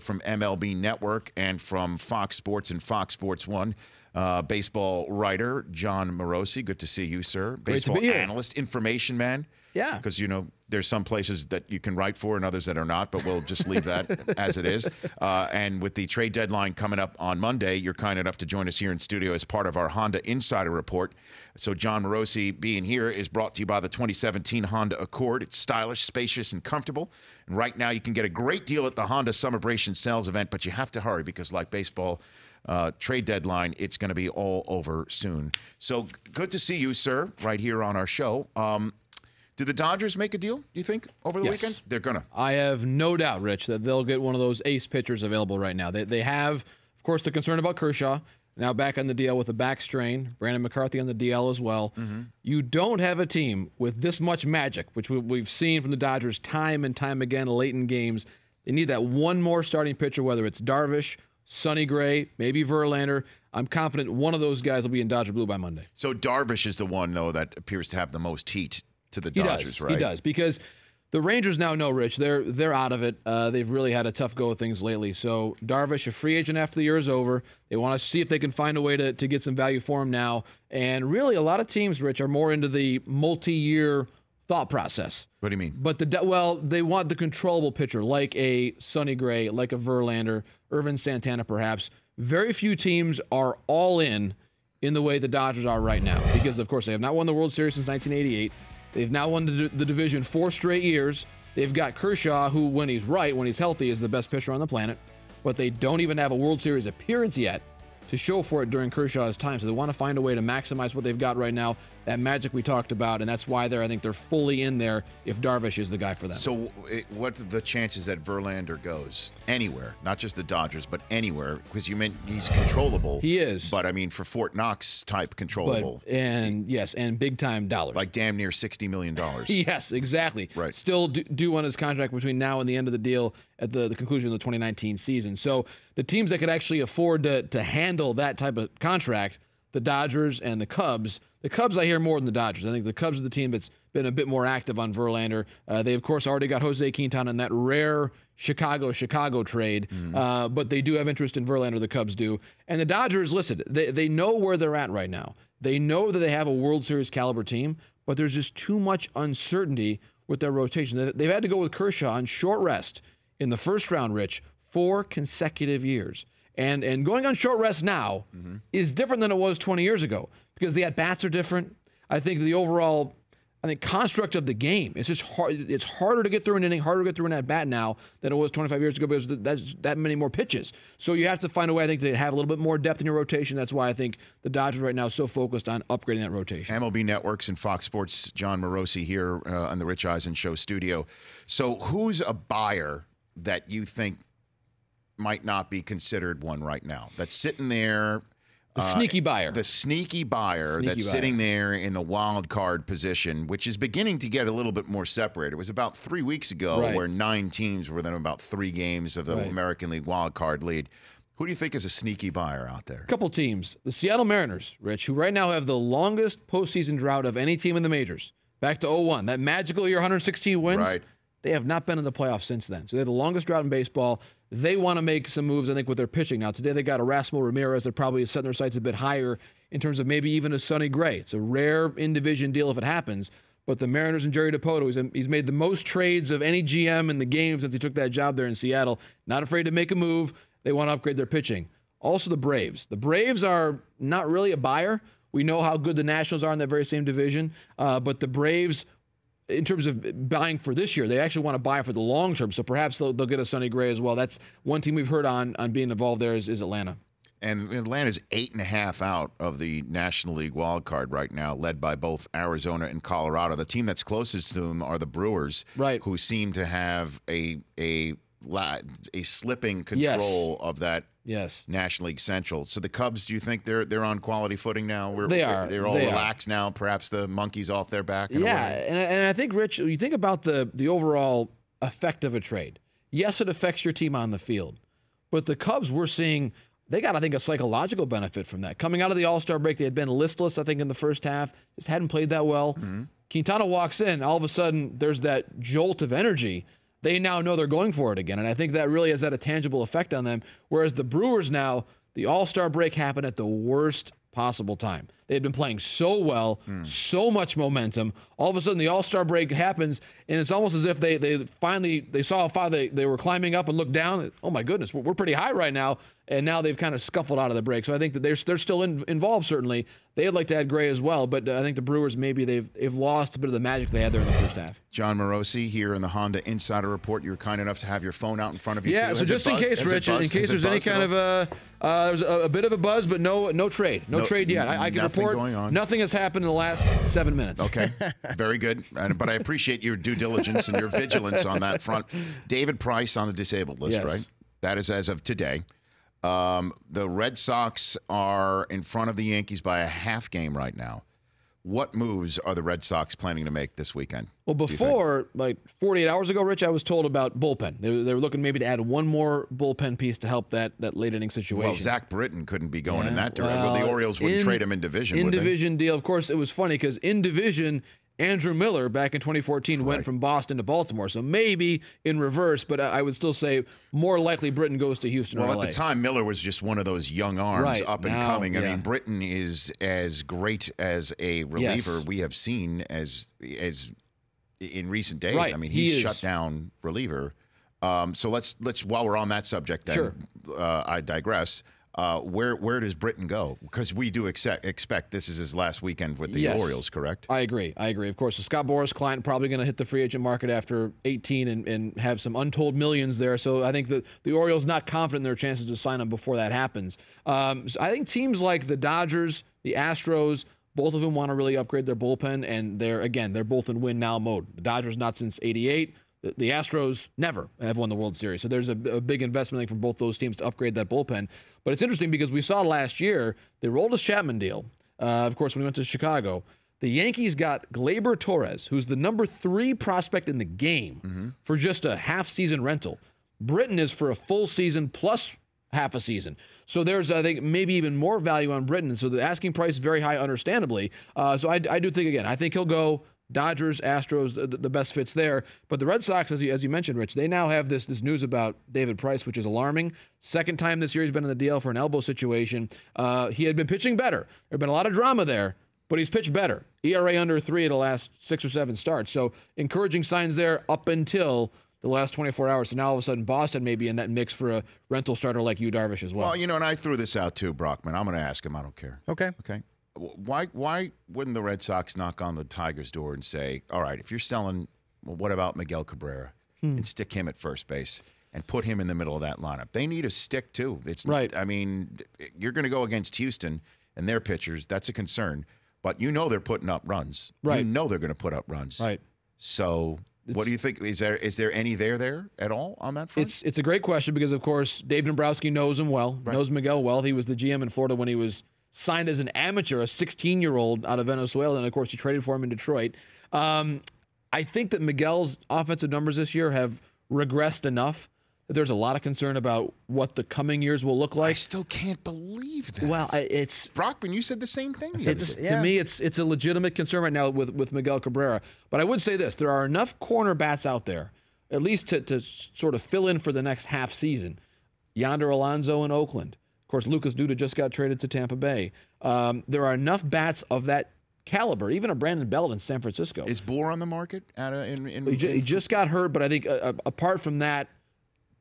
from MLB Network and from Fox Sports and Fox Sports One. Uh, baseball writer John Morosi, good to see you, sir. Baseball analyst, information man. Yeah, because you know there's some places that you can write for and others that are not, but we'll just leave that as it is. Uh, and with the trade deadline coming up on Monday, you're kind enough to join us here in studio as part of our Honda Insider Report. So, John Morosi being here is brought to you by the 2017 Honda Accord. It's stylish, spacious, and comfortable. And right now, you can get a great deal at the Honda Celebration Sales event, but you have to hurry because, like baseball, uh, trade deadline. It's going to be all over soon. So good to see you, sir, right here on our show. Um, did the Dodgers make a deal, do you think, over the yes. weekend? They're going to. I have no doubt, Rich, that they'll get one of those ace pitchers available right now. They, they have, of course, the concern about Kershaw. Now back on the DL with a back strain. Brandon McCarthy on the DL as well. Mm-hmm. You don't have a team with this much magic, which we've seen from the Dodgers time and time again late in games. They need that one more starting pitcher, whether it's Darvish, Sonny Gray, maybe Verlander. I'm confident one of those guys will be in Dodger Blue by Monday. So Darvish is the one, though, that appears to have the most heat to the he Dodgers, does. right? He does because the Rangers now know Rich. They're they're out of it. Uh, they've really had a tough go of things lately. So Darvish, a free agent after the year is over. They want to see if they can find a way to to get some value for him now. And really, a lot of teams, Rich, are more into the multi-year thought process. What do you mean? But the well, they want the controllable pitcher, like a Sonny Gray, like a Verlander, Irvin Santana, perhaps. Very few teams are all in in the way the Dodgers are right now, because of course they have not won the World Series since 1988. They've now won the, the division four straight years. They've got Kershaw, who, when he's right, when he's healthy, is the best pitcher on the planet. But they don't even have a World Series appearance yet to show for it during Kershaw's time. So they want to find a way to maximize what they've got right now that magic we talked about, and that's why they're I think they're fully in there if Darvish is the guy for them. So, it, what are the chances that Verlander goes anywhere, not just the Dodgers, but anywhere? Because you meant he's controllable. He is, but I mean for Fort Knox type controllable, but, and he, yes, and big time dollars, like damn near sixty million dollars. yes, exactly. Right. Still due on his contract between now and the end of the deal at the, the conclusion of the 2019 season. So the teams that could actually afford to to handle that type of contract, the Dodgers and the Cubs the Cubs, I hear more than the Dodgers. I think the Cubs are the team that's been a bit more active on Verlander. Uh, they, of course, already got Jose Quintana in that rare Chicago Chicago trade, mm-hmm. uh, but they do have interest in Verlander. The Cubs do, and the Dodgers. Listen, they they know where they're at right now. They know that they have a World Series caliber team, but there's just too much uncertainty with their rotation. They've had to go with Kershaw on short rest in the first round, Rich, four consecutive years. And and going on short rest now mm-hmm. is different than it was 20 years ago because the at bats are different. I think the overall, I think construct of the game. It's just hard. It's harder to get through an inning, harder to get through an at bat now than it was 25 years ago because that's that many more pitches. So you have to find a way. I think to have a little bit more depth in your rotation. That's why I think the Dodgers right now so focused on upgrading that rotation. MLB Networks and Fox Sports. John Morosi here uh, on the Rich Eisen Show studio. So who's a buyer that you think might not be considered one right now? That's sitting there the uh, sneaky buyer. the sneaky buyer sneaky that's buyer. sitting there in the wild card position, which is beginning to get a little bit more separate. It was about three weeks ago right. where nine teams were within about three games of the right. American League wild card lead. Who do you think is a sneaky buyer out there? A couple teams. The Seattle Mariners, Rich, who right now have the longest postseason drought of any team in the majors. Back to 01, that magical year 116 wins. Right. They have not been in the playoffs since then. So they're the longest drought in baseball. They want to make some moves, I think, with their pitching. Now, today they got Erasmo Ramirez. They're probably setting their sights a bit higher in terms of maybe even a Sonny Gray. It's a rare in division deal if it happens. But the Mariners and Jerry DePoto, he's, he's made the most trades of any GM in the game since he took that job there in Seattle. Not afraid to make a move. They want to upgrade their pitching. Also, the Braves. The Braves are not really a buyer. We know how good the Nationals are in that very same division, uh, but the Braves in terms of buying for this year, they actually want to buy for the long term. So perhaps they'll, they'll get a Sonny Gray as well. That's one team we've heard on on being involved there is, is Atlanta. And Atlanta's eight and a half out of the National League wild card right now, led by both Arizona and Colorado. The team that's closest to them are the Brewers, right? Who seem to have a a a slipping control yes. of that yes National League Central. So the Cubs, do you think they're they're on quality footing now? We're, they are. They're all they relaxed are. now. Perhaps the monkeys off their back. yeah, and, and I think Rich, you think about the the overall effect of a trade. Yes, it affects your team on the field, but the Cubs we're seeing they got, I think, a psychological benefit from that. Coming out of the All Star break, they had been listless, I think, in the first half, just hadn't played that well. Mm-hmm. Quintana walks in, all of a sudden, there's that jolt of energy they now know they're going for it again. And I think that really has had a tangible effect on them. Whereas the Brewers now, the All Star break happened at the worst possible time. They had been playing so well, mm. so much momentum. All of a sudden, the All Star break happens, and it's almost as if they they finally they saw how far they, they were climbing up and looked down. Oh my goodness, we're pretty high right now, and now they've kind of scuffled out of the break. So I think that they're they're still in, involved. Certainly, they'd like to add Gray as well, but uh, I think the Brewers maybe they've they've lost a bit of the magic they had there in the first half. John Morosi here in the Honda Insider Report. You were kind enough to have your phone out in front of you. Yeah, too. so just in case, Rich, in case there's any kind of a uh, uh, there's a, a, bit of a buzz, but no no trade, no, no trade yet. I, I can report. Going on. Nothing has happened in the last seven minutes. Okay, very good. But I appreciate your due diligence and your vigilance on that front. David Price on the disabled list, yes. right? That is as of today. Um, the Red Sox are in front of the Yankees by a half game right now. What moves are the Red Sox planning to make this weekend? Well, before, like 48 hours ago, Rich, I was told about bullpen. They were, they were, looking maybe to add one more bullpen piece to help that that late inning situation. Well, Zach Britton couldn't be going yeah, in that direction. Well, well, the Orioles wouldn't in, trade him in division. In division deal. Of course, it was funny because in division, Andrew Miller back in 2014 right. went from Boston to Baltimore. So maybe in reverse, but I would still say more likely Britain goes to Houston. Well, at the time, Miller was just one of those young arms right. up and now, coming. Yeah. I mean, Britain is as great as a reliever yes. we have seen as as in recent days. Right. I mean, he's he shut down reliever. Um, so let's let's while we're on that subject, then sure. uh, I digress. Uh, where where does Britain go? Because we do expect, expect this is his last weekend with the yes. Orioles, correct? I agree. I agree. Of course, the Scott Boris client probably going to hit the free agent market after 18 and, and have some untold millions there. So I think that the Orioles not confident in their chances to sign him before that happens. Um, so I think teams like the Dodgers, the Astros, both of them want to really upgrade their bullpen, and they're again they're both in win now mode. The Dodgers not since '88 the Astros never have won the World Series. So there's a, a big investment from both those teams to upgrade that bullpen. But it's interesting because we saw last year they rolled a Chapman deal. Uh, of course, when we went to Chicago, the Yankees got Glaber Torres, who's the number three prospect in the game, mm-hmm. for just a half season rental. Britain is for a full season plus half a season. So there's, I think, maybe even more value on Britain. So the asking price is very high, understandably. Uh, so I, I do think, again, I think he'll go Dodgers, Astros, the, the, best fits there. But the Red Sox, as you, as you mentioned, Rich, they now have this this news about David Price, which is alarming. Second time this year he's been in the DL for an elbow situation. Uh, he had been pitching better. There had been a lot of drama there, but he's pitched better. ERA under three at the last six or seven starts. So encouraging signs there up until the last 24 hours. So now all of a sudden Boston may be in that mix for a rental starter like you, Darvish, as well. Well, you know, and I threw this out too, Brockman. I'm going to ask him. I don't care. Okay. Okay why why wouldn't the Red Sox knock on the Tigers' door and say, "All right, if you're selling, well, what about Miguel Cabrera hmm. and stick him at first base and put him in the middle of that lineup? They need a stick too. It's right. I mean, you're going to go against Houston and their pitchers. That's a concern, but you know they're putting up runs. Right. You know they're going to put up runs. Right. So it's, what do you think? Is there is there any there there at all on that front? It's it's a great question because of course Dave Dombrowski knows him well, right. knows Miguel well. He was the GM in Florida when he was signed as an amateur, a 16 year old out of Venezuela. And of course, you traded for him in Detroit. Um, I think that Miguel's offensive numbers this year have regressed enough that there's a lot of concern about what the coming years will look like. I still can't believe that. Well, it's Brockman. You said the same thing. It's, yeah. To me, it's it's a legitimate concern right now with with Miguel Cabrera. But I would say this: there are enough corner bats out there, at least to to sort of fill in for the next half season. Yonder Alonso in Oakland, course, Lucas Duda just got traded to Tampa Bay. Um, there are enough bats of that caliber, even a Brandon Belt in San Francisco. Is Bohr on the market? At a, in, in, he, just, he, just got hurt, but I think uh, uh, apart from that,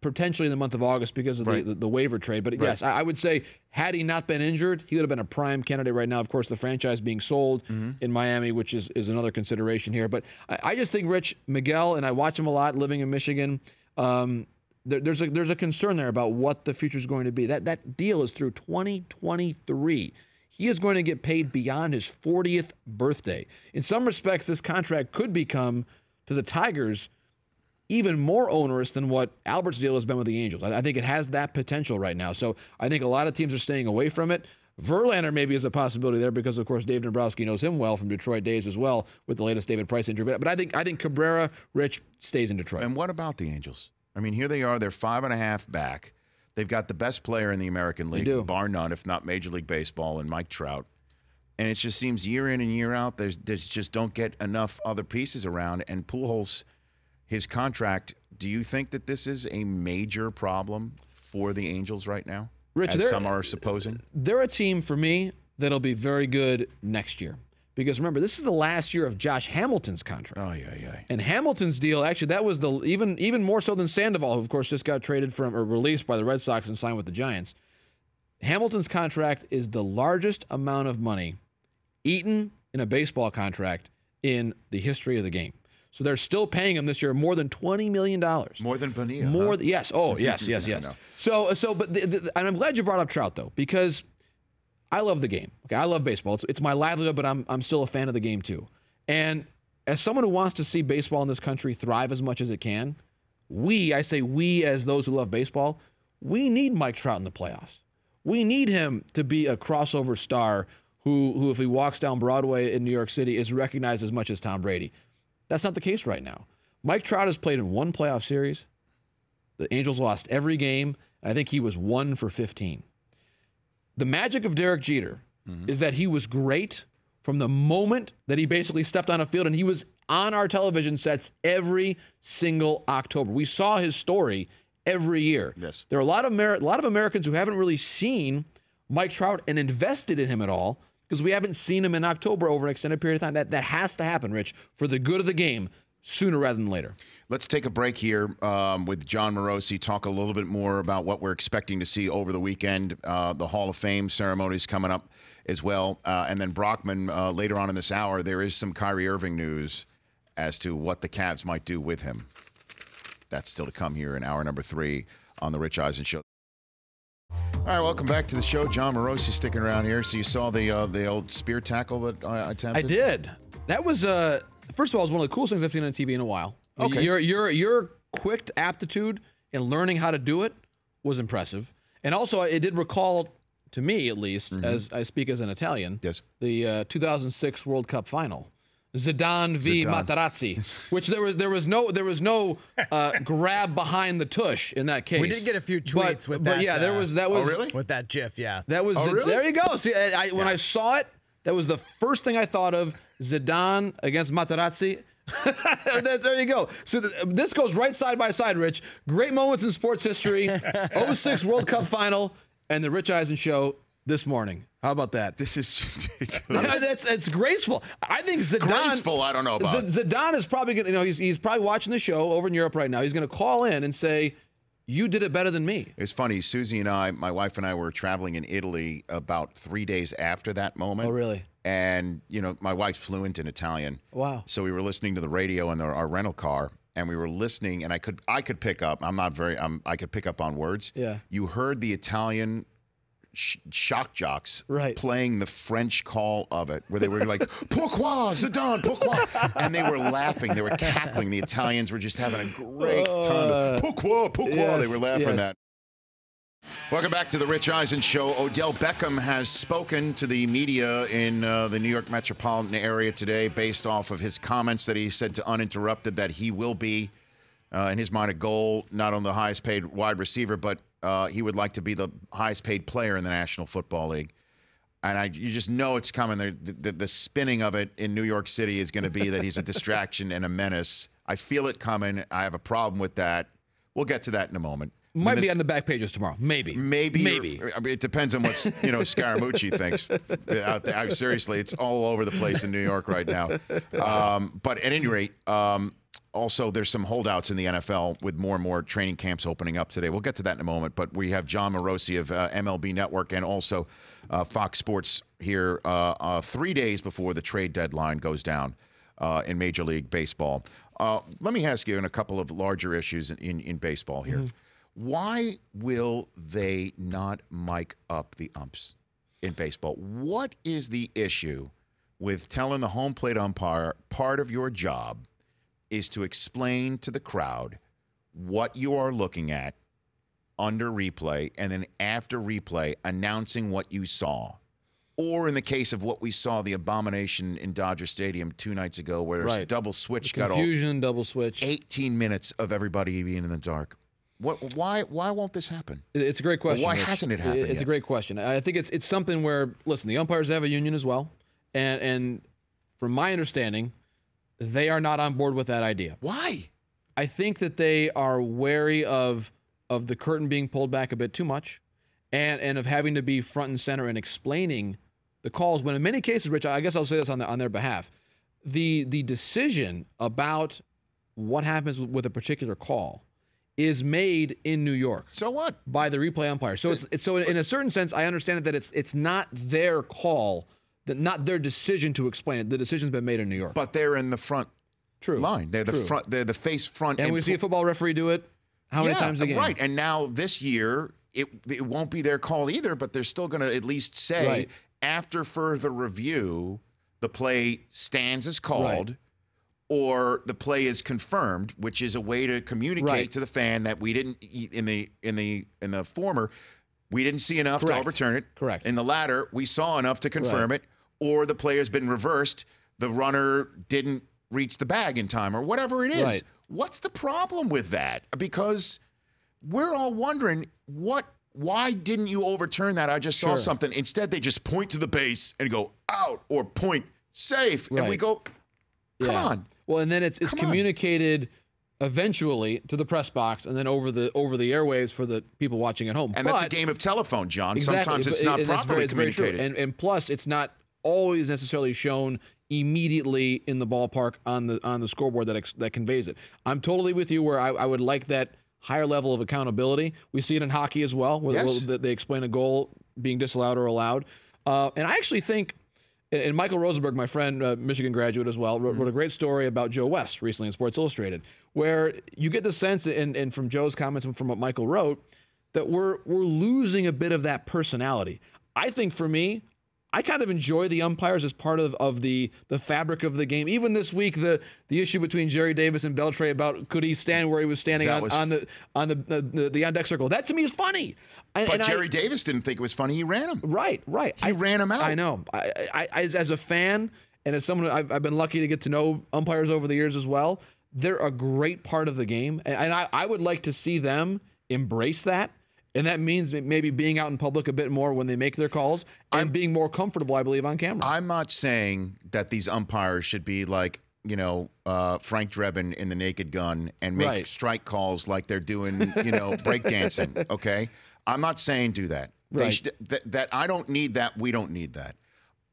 potentially in the month of August because of right. the, the, the, waiver trade. But right. yes, I, I, would say had he not been injured, he would have been a prime candidate right now. Of course, the franchise being sold mm-hmm. in Miami, which is, is another consideration here. But I, I, just think Rich Miguel, and I watch him a lot living in Michigan. Um, there, there's a there's a concern there about what the future is going to be. That that deal is through 2023. He is going to get paid beyond his 40th birthday. In some respects, this contract could become to the Tigers even more onerous than what Albert's deal has been with the Angels. I, I think it has that potential right now. So I think a lot of teams are staying away from it. Verlander maybe is a possibility there because, of course, Dave Dombrowski knows him well from Detroit days as well with the latest David Price injury. But, but I think I think Cabrera Rich stays in Detroit. And what about the Angels? I mean, here they are. They're five and a half back. They've got the best player in the American League, bar none, if not Major League Baseball, and Mike Trout. And it just seems year in and year out, there's, there's just don't get enough other pieces around. And Pujols, his contract. Do you think that this is a major problem for the Angels right now? Rich, as some are supposing they're a team for me that'll be very good next year because remember this is the last year of Josh Hamilton's contract. Oh yeah, yeah. And Hamilton's deal actually that was the even even more so than Sandoval, who of course just got traded from or released by the Red Sox and signed with the Giants. Hamilton's contract is the largest amount of money eaten in a baseball contract in the history of the game. So they're still paying him this year more than twenty million dollars. More than Bonilla. More, huh? th- yes. Oh, yes, yes, yes. So, so, but, the, the, and I'm glad you brought up Trout though, because I love the game. Okay, I love baseball. It's, it's my livelihood, but I'm, I'm still a fan of the game too. And as someone who wants to see baseball in this country thrive as much as it can, we, I say we as those who love baseball, we need Mike Trout in the playoffs. We need him to be a crossover star who, who if he walks down Broadway in New York City, is recognized as much as Tom Brady. That's not the case right now. Mike Trout has played in one playoff series. The Angels lost every game, and I think he was one for 15 the magic of Derek Jeter mm-hmm. is that he was great from the moment that he basically stepped on a field and he was on our television sets every single October. We saw his story every year. Yes. There are a lot of Amer- a lot of Americans who haven't really seen Mike Trout and invested in him at all because we haven't seen him in October over an extended period of time. That that has to happen, Rich, for the good of the game sooner rather than later. Let's take a break here um, with John Morosi, talk a little bit more about what we're expecting to see over the weekend. Uh, the Hall of Fame ceremony is coming up as well. Uh, and then Brockman uh, later on in this hour, there is some Kyrie Irving news as to what the Cavs might do with him. That's still to come here in hour number three on The Rich Eisen Show. All right, welcome back to the show. John Morosi sticking around here. So you saw the uh, the old spear tackle that I attempted? I did. That was a uh, first of all, it's one of the coolest things I've seen on TV in a while. Okay. Your your your quick aptitude in learning how to do it was impressive, and also it did recall to me at least, mm -hmm. as I speak as an Italian, yes, the uh, 2006 World Cup final. Zidane v Zidane. Materazzi, which there was there was no there was no uh, grab behind the tush in that case. We did get a few tweets but, with but that. yeah, there uh, was that oh, was oh, really? with that GIF. Yeah, that was. Oh, really? There you go. See, I, I, yeah. when I saw it, that was the first thing I thought of. Zidane against Materazzi. there you go. So th- this goes right side by side, Rich. Great moments in sports history 06 World Cup final and the Rich Eisen show this morning. How about that? This is ridiculous. that's graceful. I think Zidane. Graceful, I don't know about. Z- Zidane is probably going to, you know, he's, he's probably watching the show over in Europe right now. He's going to call in and say, you did it better than me. It's funny. Susie and I, my wife and I, were traveling in Italy about three days after that moment. Oh, really? And, you know, my wife's fluent in Italian. Wow. So we were listening to the radio in our rental car. And we were listening, and I could I could pick up. I'm not very. I'm, I could pick up on words. Yeah. You heard the Italian sh- shock jocks right. playing the French call of it, where they were like, pourquoi, Zidane, pourquoi? and they were laughing, they were cackling. The Italians were just having a great uh, time. Pourquoi, pourquoi? Yes, they were laughing yes. that. Welcome back to the Rich Eisen Show. Odell Beckham has spoken to the media in uh, the New York metropolitan area today based off of his comments that he said to Uninterrupted that he will be uh, in his mind, a goal not on the highest paid wide receiver, but uh, he would like to be the highest paid player in the National Football League. And I, you just know it's coming. The, the, the spinning of it in New York City is going to be that he's a distraction and a menace. I feel it coming. I have a problem with that. We'll get to that in a moment. Might this, be on the back pages tomorrow. Maybe. Maybe. Maybe. I mean, it depends on what you know Scaramucci thinks out there. I, seriously, it's all over the place in New York right now. Um, but at any rate, um, also, there's some holdouts in the NFL with more and more training camps opening up today. We'll get to that in a moment, but we have John Morosi of uh, MLB Network and also uh, Fox Sports here uh, uh, three days before the trade deadline goes down uh, in Major League Baseball. Uh, let me ask you in a couple of larger issues in, in, in baseball here. Mm -hmm. Why will they not mic up the umps in baseball? What is the issue with telling the home plate umpire part of your job – is to explain to the crowd what you are looking at under replay and then after replay announcing what you saw. Or in the case of what we saw, the abomination in Dodger Stadium two nights ago, where right. double switch confusion, got confusion, double switch, eighteen minutes of everybody being in the dark. What? Why? Why won't this happen? It's a great question. Why hasn't it happened? It's yet? a great question. I think it's it's something where listen, the umpires have a union as well, and and from my understanding, they are not on board with that idea. Why? I think that they are wary of of the curtain being pulled back a bit too much, and and of having to be front and center and explaining the calls. When in many cases, Rich, I guess I'll say this on the, on their behalf, the the decision about what happens with a particular call is made in New York. So what? By the replay umpire. So it's, it's so in a certain sense, I understand that it's it's not their call the, not their decision to explain it. The decision's been made in New York. But they're in the front True. line. They're True. the front. They're the face front. And we see a football referee do it. How many yeah, times a game? Right. And now this year, it it won't be their call either. But they're still going to at least say right. after further review, the play stands as called. Right or the play is confirmed, which is a way to communicate right. to the fan that we didn't in the in the in the former, we didn't see enough Correct. to overturn it. Correct. In the latter, we saw enough to confirm right. it or the player's been reversed, the runner didn't reach the bag in time, or whatever it is. Right. What's the problem with that? Because we're all wondering what why didn't you overturn that? I just saw sure. something. Instead, they just point to the base and go out or point safe, right. and we go, come yeah. on. Well, and then it's it's come communicated on. eventually to the press box, and then over the over the airwaves for the people watching at home. And but, that's a game of telephone, John. Exactly, Sometimes it's not it, properly very, it's communicated, and, and plus, it's not always necessarily shown immediately in the ballpark on the on the scoreboard that ex- that conveys it. I'm totally with you where I, I would like that higher level of accountability. We see it in hockey as well, where yes. they explain a goal being disallowed or allowed. Uh, and I actually think, and Michael Rosenberg, my friend, uh, Michigan graduate as well, wrote, wrote, a mm-hmm. great story about Joe West recently in Sports Illustrated, where you get the sense, and, and from Joe's comments and from what Michael wrote, that we're we're losing a bit of that personality. I think for me, I kind of enjoy the umpires as part of, of the the fabric of the game. Even this week, the the issue between Jerry Davis and Beltray about could he stand where he was standing on, was on, the on the the, the, the on deck circle. That to me is funny. And, but and Jerry I, Davis didn't think it was funny. He ran him. Right, right. He I ran him out. I know. I, I, I as, as a fan and as someone I've, I've been lucky to get to know umpires over the years as well. They're a great part of the game, and, and I, I would like to see them embrace that and that means maybe being out in public a bit more when they make their calls and I'm, being more comfortable, I believe, on camera. I'm not saying that these umpires should be like, you know, uh, Frank Drebin in the Naked Gun and make right. strike calls like they're doing, you know, breakdancing. Okay. I'm not saying do that. Right. Sh- that I don't need that. We don't need that.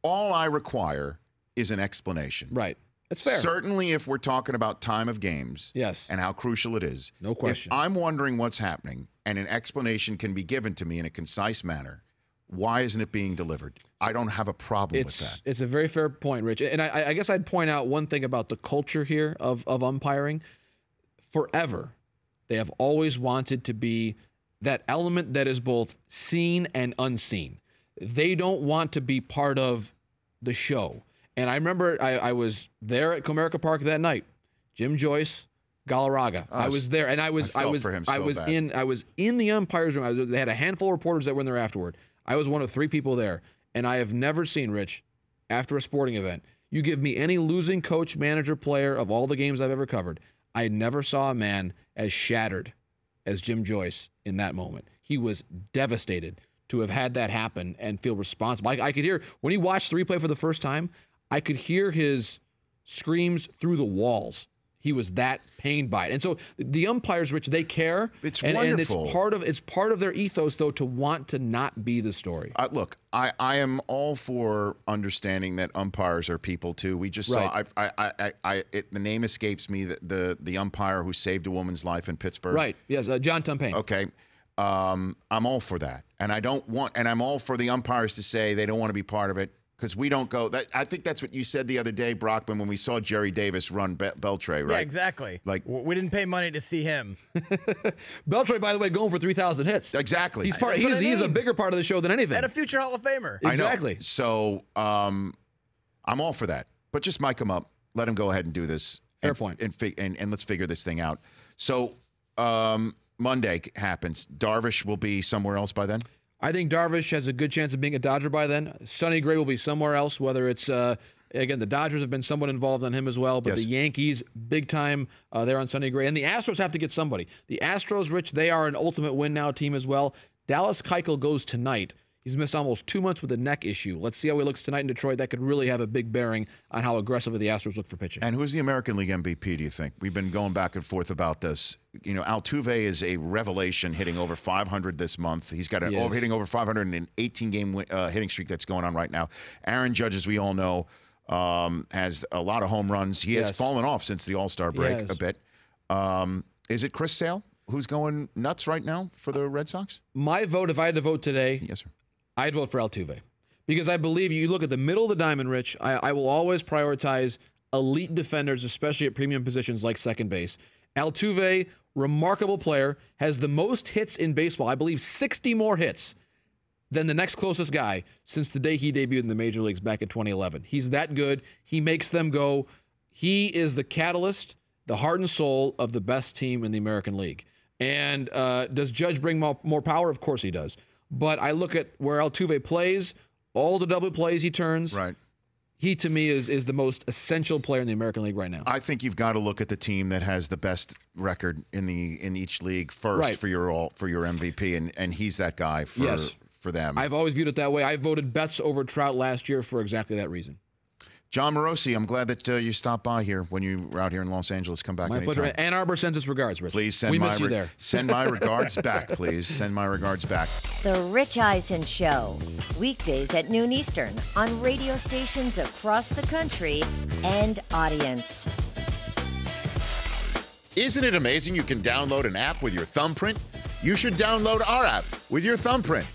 All I require is an explanation. Right. That's fair. Certainly, if we're talking about time of games, yes, and how crucial it is, no question. If I'm wondering what's happening, and an explanation can be given to me in a concise manner. Why isn't it being delivered? I don't have a problem it's, with that. It's a very fair point, Rich. And I, I guess I'd point out one thing about the culture here of of umpiring. Forever, they have always wanted to be that element that is both seen and unseen. They don't want to be part of the show. And I remember I, I was there at Comerica Park that night. Jim Joyce, Galarraga. I was there, and I was I, I was so I was bad. in I was in the umpires room. Was, they had a handful of reporters that were in there afterward. I was one of three people there, and I have never seen Rich after a sporting event. You give me any losing coach, manager, player of all the games I've ever covered, I never saw a man as shattered as Jim Joyce in that moment. He was devastated to have had that happen and feel responsible. I, I could hear when he watched the replay for the first time. I could hear his screams through the walls. He was that pained by it, and so the umpires, which they care, it's and, wonderful. and it's part of it's part of their ethos, though, to want to not be the story. Uh, look, I, I am all for understanding that umpires are people too. We just right. saw I I I, I it, the name escapes me the, the, the umpire who saved a woman's life in Pittsburgh. Right. Yes, uh, John Tumpane. Okay. Um, I'm all for that, and I don't want, and I'm all for the umpires to say they don't want to be part of it because we don't go. That, I think that's what you said the other day, Brockman, when we saw Jerry Davis run Be- Beltray, right? Yeah, exactly. Like we didn't pay money to see him. Beltray, by the way, going for three thousand hits. Exactly. He's part. he's, I mean. he's a bigger part of the show than anything. And a future Hall of Famer. Exactly. So um, I'm all for that, but just mic him up. Let him go ahead and do this. Fair and, point. And, fi- and, and let's figure this thing out. So um, Monday happens. Darvish will be somewhere else by then. I think Darvish has a good chance of being a Dodger by then. Sonny Gray will be somewhere else, whether it's. Uh, again, the Dodgers have been somewhat involved on him as well, but yes. the Yankees, big time uh, there on Sonny Gray. And the Astros have to get somebody. The Astros, Rich, they are an ultimate win now team as well. Dallas Keuchel goes tonight. He's missed almost two months with a neck issue. Let's see how he looks tonight in Detroit. That could really have a big bearing on how aggressive the Astros look for pitching. And who's the American League MVP, do you think? We've been going back and forth about this. You know, Altuve is a revelation hitting over 500 this month. He's got an he over, hitting over 500 an 18 game uh, hitting streak that's going on right now. Aaron Judge, as we all know, um, has a lot of home runs. He yes. has fallen off since the All Star break a bit. Um, is it Chris Sale? who's going nuts right now for the Red Sox? My vote, if I had to vote today, yes, sir. I'd vote for Altuve because I believe you look at the middle of the diamond, Rich. I, I will always prioritize elite defenders, especially at premium positions like second base. Altuve, remarkable player, has the most hits in baseball. I believe 60 more hits than the next closest guy since the day he debuted in the major leagues back in 2011. He's that good. He makes them go. He is the catalyst, the heart and soul of the best team in the American League. And uh, does Judge bring more, more power? Of course he does. But I look at where Altuve plays, all the double plays he turns. Right. He to me is is the most essential player in the American League right now. I think you've got to look at the team that has the best record in the in each league first right. for your all for your MVP, and and he's that guy for yes. for them. I've always viewed it that way. I voted Betts over Trout last year for exactly that reason. John Morosi, I'm glad that uh, you stopped by here when you were out here in Los Angeles. Come back my anytime. Pleasure. Ann Arbor sends its regards, Rich. Please send we my miss you there. send my regards back, please. Send my regards back. The Rich Eisen Show, weekdays at noon Eastern on radio stations across the country and audience. Isn't it amazing you can download an app with your thumbprint? You should download our app with your thumbprint.